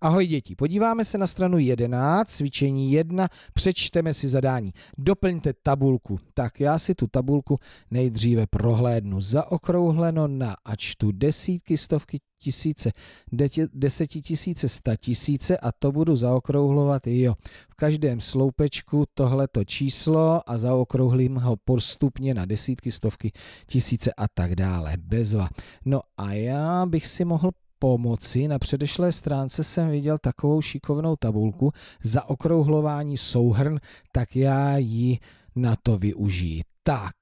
Ahoj děti, podíváme se na stranu 11, cvičení 1, přečteme si zadání. Doplňte tabulku. Tak já si tu tabulku nejdříve prohlédnu. Zaokrouhleno na a čtu desítky, stovky, tisíce, desetitisíce, sta tisíce a to budu zaokrouhlovat, jo, v každém sloupečku tohleto číslo a zaokrouhlím ho postupně na desítky, stovky, tisíce a tak dále, bezva. No a já bych si mohl pomoci. Na předešlé stránce jsem viděl takovou šikovnou tabulku za okrouhlování souhrn, tak já ji na to využiji. Tak,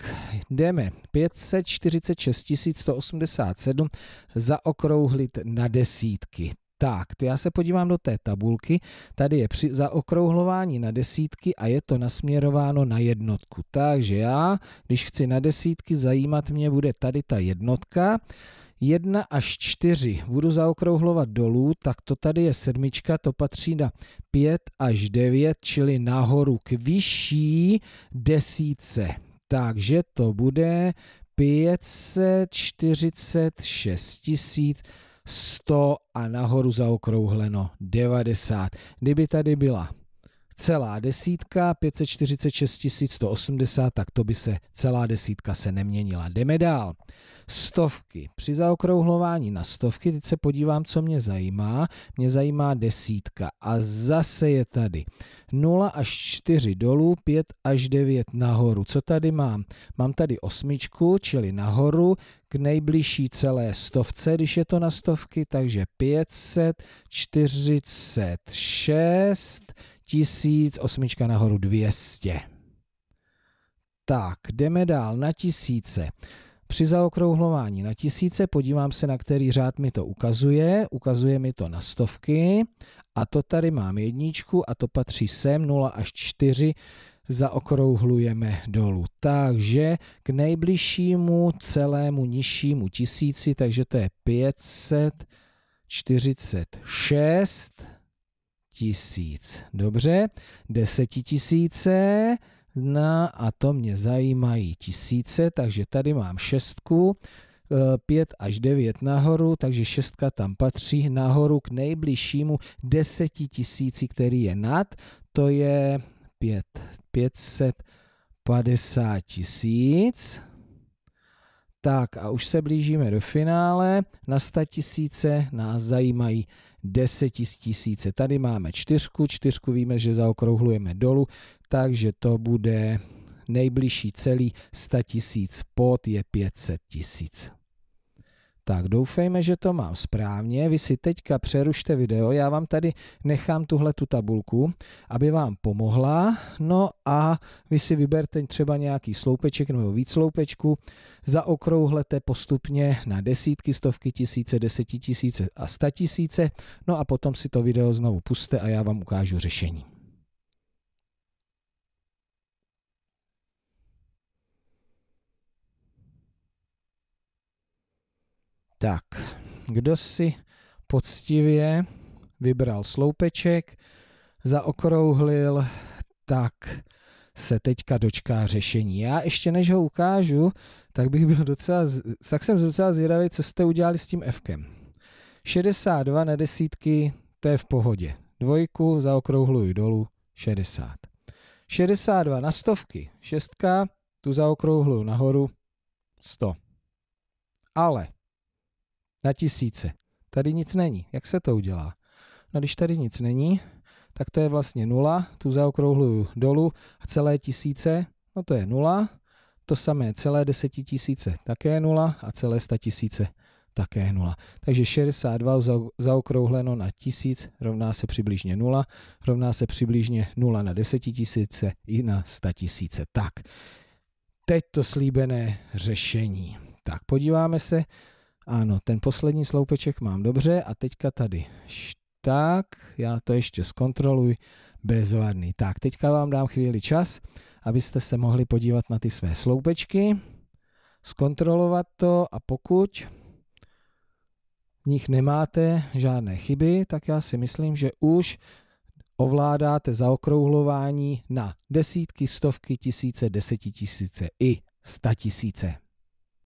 jdeme. 546 187 zaokrouhlit na desítky. Tak, já se podívám do té tabulky. Tady je při zaokrouhlování na desítky a je to nasměrováno na jednotku. Takže já, když chci na desítky, zajímat mě bude tady ta jednotka. 1 až 4 budu zaokrouhlovat dolů, tak to tady je sedmička, to patří na 5 až 9, čili nahoru k vyšší desíce. Takže to bude 546 tisíc 100 a nahoru zaokrouhleno 90. Kdyby tady byla celá desítka, 546 180, tak to by se celá desítka se neměnila. Jdeme dál. Stovky. Při zaokrouhlování na stovky, teď se podívám, co mě zajímá. Mě zajímá desítka a zase je tady 0 až 4 dolů, 5 až 9 nahoru. Co tady mám? Mám tady osmičku, čili nahoru, k nejbližší celé stovce, když je to na stovky, takže 546 1000, osmička nahoru 200. Tak, jdeme dál na tisíce. Při zaokrouhlování na tisíce podívám se, na který řád mi to ukazuje. Ukazuje mi to na stovky a to tady mám jedničku a to patří sem 0 až 4 zaokrouhlujeme dolů. Takže k nejbližšímu celému nižšímu tisíci, takže to je 546 tisíc. Dobře, desetitisíce na, no, a to mě zajímají tisíce, takže tady mám šestku, eh, pět až devět nahoru, takže šestka tam patří nahoru k nejbližšímu desetitisíci, který je nad, to je pět pětset padesát tisíc. Tak a už se blížíme do finále. Na 100 tisíce nás zajímají 10 tisíce. Tady máme čtyřku, čtyřku víme, že zaokrouhlujeme dolů, takže to bude nejbližší celý 100 tisíc, pod je 500 tisíc. Tak doufejme, že to mám správně. Vy si teďka přerušte video, já vám tady nechám tuhle tu tabulku, aby vám pomohla. No a vy si vyberte třeba nějaký sloupeček nebo víc sloupečku, zaokrouhlete postupně na desítky, stovky tisíce, desetitisíce a statisíce, no a potom si to video znovu puste a já vám ukážu řešení. Tak, kdo si poctivě vybral sloupeček, zaokrouhlil, tak se teďka dočká řešení. Já ještě než ho ukážu, tak bych byl docela, tak jsem docela zvědavý, co jste udělali s tím Fkem. 62 na desítky, to je v pohodě. Dvojku zaokrouhluji dolů, 60. 62 na stovky, šestka, tu zaokrouhluji nahoru, 100. Ale na tisíce. Tady nic není. Jak se to udělá? No když tady nic není, tak to je vlastně nula, tu zaokrouhluju dolů a celé tisíce, no to je nula, to samé celé desetitisíce také nula a celé sta tisíce, také nula. Takže 62 zaokrouhleno na tisíc rovná se přibližně nula, rovná se přibližně nula na desetitisíce i na sta tisíce. Tak, teď to slíbené řešení. Tak podíváme se ano, ten poslední sloupeček mám dobře a teďka tady. Tak, já to ještě zkontroluji. Bezvadný. Tak, teďka vám dám chvíli čas, abyste se mohli podívat na ty své sloupečky, zkontrolovat to a pokud v nich nemáte žádné chyby, tak já si myslím, že už ovládáte zaokrouhlování na desítky, stovky, tisíce, desetitisíce i statisíce.